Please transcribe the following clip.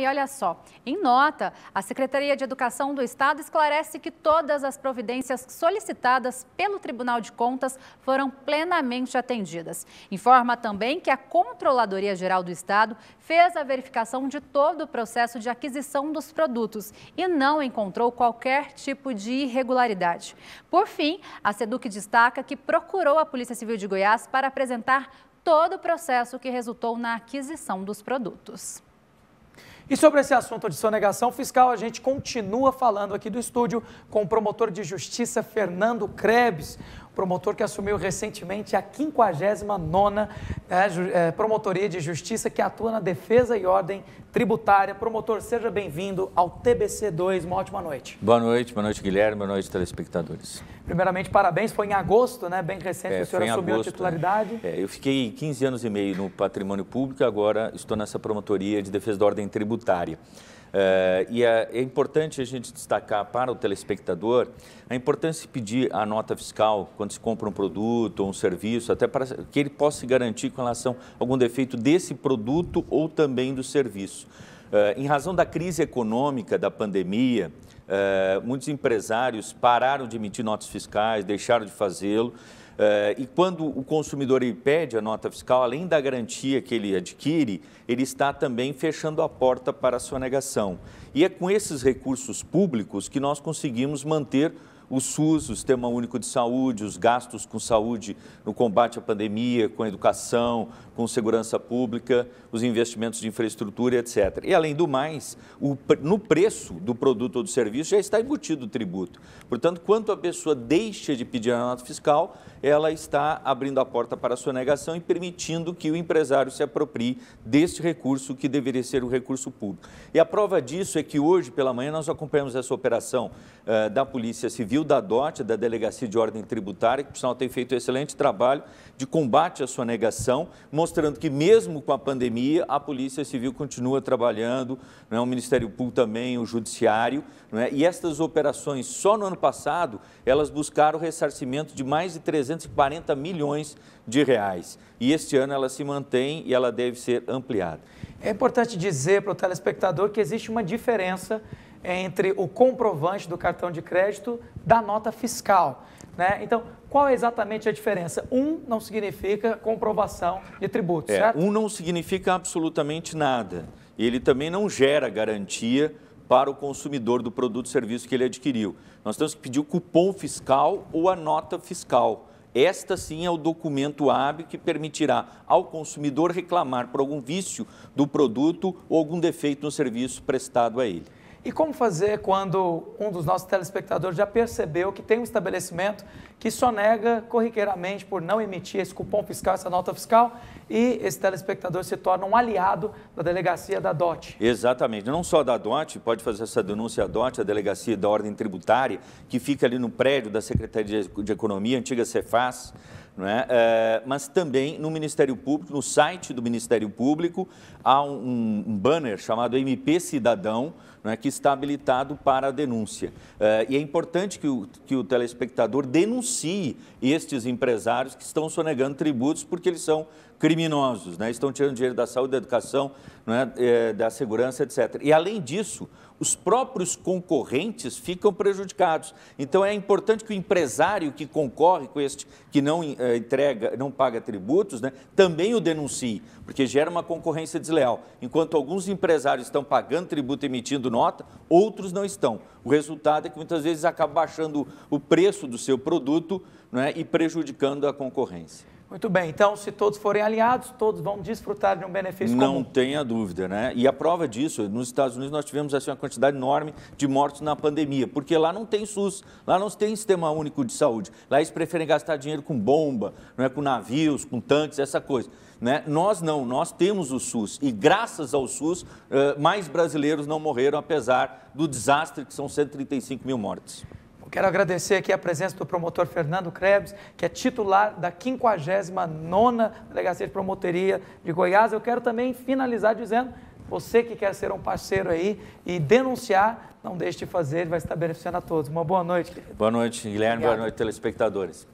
E olha só, em nota, a Secretaria de Educação do Estado esclarece que todas as providências solicitadas pelo Tribunal de Contas foram plenamente atendidas. Informa também que a Controladoria Geral do Estado fez a verificação de todo o processo de aquisição dos produtos e não encontrou qualquer tipo de irregularidade. Por fim, a SEDUC destaca que procurou a Polícia Civil de Goiás para apresentar todo o processo que resultou na aquisição dos produtos. E sobre esse assunto de sonegação fiscal, a gente continua falando aqui do estúdio com o promotor de justiça Fernando Krebs, promotor que assumiu recentemente a 59ª é, é, Promotoria de Justiça que atua na defesa e ordem tributária. Promotor, seja bem-vindo ao TBC2. Uma ótima noite. Boa noite, boa noite, Guilherme, boa noite, telespectadores. Primeiramente, parabéns. Foi em agosto, né? Bem recente é, o senhor assumiu agosto, a né? titularidade. É, eu fiquei 15 anos e meio no patrimônio público, agora estou nessa promotoria de defesa da ordem tributária tributária. Uh, eh, e é, é, importante a gente destacar para o telespectador a importância de pedir a nota fiscal quando se compra um produto ou um serviço, até para que ele possa garantir com relação a algum defeito desse produto ou também do serviço. Uh, em razão da crise econômica, da pandemia, é, muitos empresários pararam de emitir notas fiscais, deixaram de fazê-lo. É, e quando o consumidor ele pede a nota fiscal, além da garantia que ele adquire, ele está também fechando a porta para a negação. E é com esses recursos públicos que nós conseguimos manter o SUS, o Sistema Único de Saúde, os gastos com saúde no combate à pandemia, com educação, com segurança pública, os investimentos de infraestrutura, etc. E, além do mais, o, no preço do produto ou do serviço já está embutido o tributo. Portanto, quanto a pessoa deixa de pedir a nota fiscal, ela está abrindo a porta para a negação e permitindo que o empresário se aproprie deste recurso que deveria ser o recurso público. E a prova disso é que hoje pela manhã nós acompanhamos essa operação uh, da Polícia Civil da DOT, da Delegacia de Ordem Tributária, que, por sinal, tem feito um excelente trabalho de combate à sua negação, mostrando que, mesmo com a pandemia, a Polícia Civil continua trabalhando, é o Ministério Público também, o Judiciário. é e estas operações, só no ano passado, elas buscaram o ressarcimento de mais de 340 milhões de reais. E este ano ela se mantém e ela deve ser ampliada. É importante dizer para o telespectador que existe uma diferença entre o comprovante do cartão de crédito da nota fiscal. Né? Então, qual é exatamente a diferença? Um não significa comprovação de tributos, é, certo? Um não significa absolutamente nada. Ele também não gera garantia para o consumidor do produto ou serviço que ele adquiriu. Nós temos que pedir o cupom fiscal ou a nota fiscal. Esta sim é o documento AB que permitirá ao consumidor reclamar por algum vício do produto ou algum defeito no serviço prestado a ele. E como fazer quando um dos nossos telespectadores já percebeu que tem um estabelecimento que só nega corriqueiramente por não emitir esse cupom fiscal, essa nota fiscal, e esse telespectador se torna um aliado da delegacia da DOT. Exatamente, não só da DOT, pode fazer essa denúncia à DOT, a delegacia da Ordem Tributária, que fica ali no prédio da Secretaria de Economia, antiga Cefaz, é? É, mas também no Ministério Público, no site do Ministério Público, há um, um banner chamado MP Cidadão, é? que está habilitado para a denúncia. Eh, e é importante que o, que o telespectador denuncie estes empresários que estão sonegando tributos porque eles são criminosos criminosos, né? estão tirando dinheiro da saúde, da educação, é? é, da segurança, etc. E, além disso, os próprios concorrentes ficam prejudicados. Então, é importante que o empresário que concorre com este, que não é, entrega, não paga tributos, né? também o denuncie, porque gera uma concorrência desleal. Enquanto alguns empresários estão pagando tributo emitindo nota, outros não estão. O resultado é que muitas vezes acaba baixando o preço do seu produto é? e prejudicando a concorrência. Muito bem, então se todos forem aliados, todos vão desfrutar de um benefício Não comum. tenha dúvida, né? E a prova disso, nos Estados Unidos nós tivemos assim, uma quantidade enorme de mortos na pandemia, porque lá não tem SUS, lá não tem sistema único de saúde, lá eles preferem gastar dinheiro com bomba, não é, com navios, com tanques, essa coisa. Né? Nós não, nós temos o SUS e graças ao SUS eh, mais brasileiros não morreram apesar do desastre que são 135 mil mortes. Eu quero agradecer aqui a presença do promotor Fernando Krebs, que é titular da 59 Delegacia de Promotoria de Goiás. Eu quero também finalizar dizendo, você que quer ser um parceiro aí e denunciar, não deixe de fazer, vai estar beneficiando a todos. Uma boa noite, querido. Boa noite, Guilherme. Obrigado. Boa noite, telespectadores.